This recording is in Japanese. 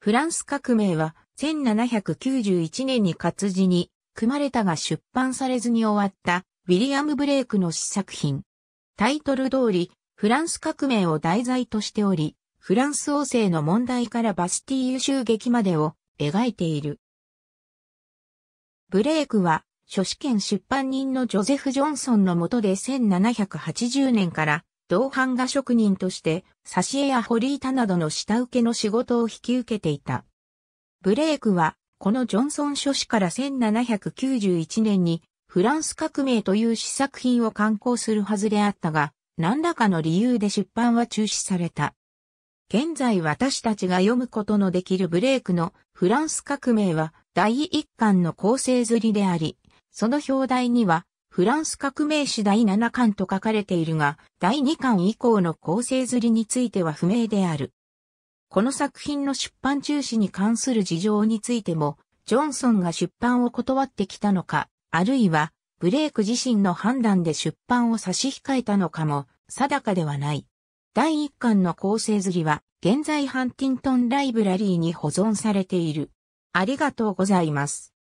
フランス革命は1791年に活字に組まれたが出版されずに終わったウィリアム・ブレイクの試作品。タイトル通り、フランス革命を題材としており、フランス王政の問題からバスティーユ襲撃までを描いている。ブレイクは、書試験出版人のジョゼフ・ジョンソンの下で1780年から銅版画職人として、挿絵や堀板などの下請けの仕事を引き受けていた。ブレイクは、このジョンソン書士から1791年に、フランス革命という試作品を刊行するはずであったが、何らかの理由で出版は中止された。現在私たちが読むことのできるブレイクのフランス革命は第一巻の構成刷りであり、その表題にはフランス革命史第7巻と書かれているが、第2巻以降の構成釣りについては不明である。この作品の出版中止に関する事情についても、ジョンソンが出版を断ってきたのか、あるいは、ブレイク自身の判断で出版を差し控えたのかも、定かではない。第1巻の構成釣りは、現在ハンティントンライブラリーに保存されている。ありがとうございます。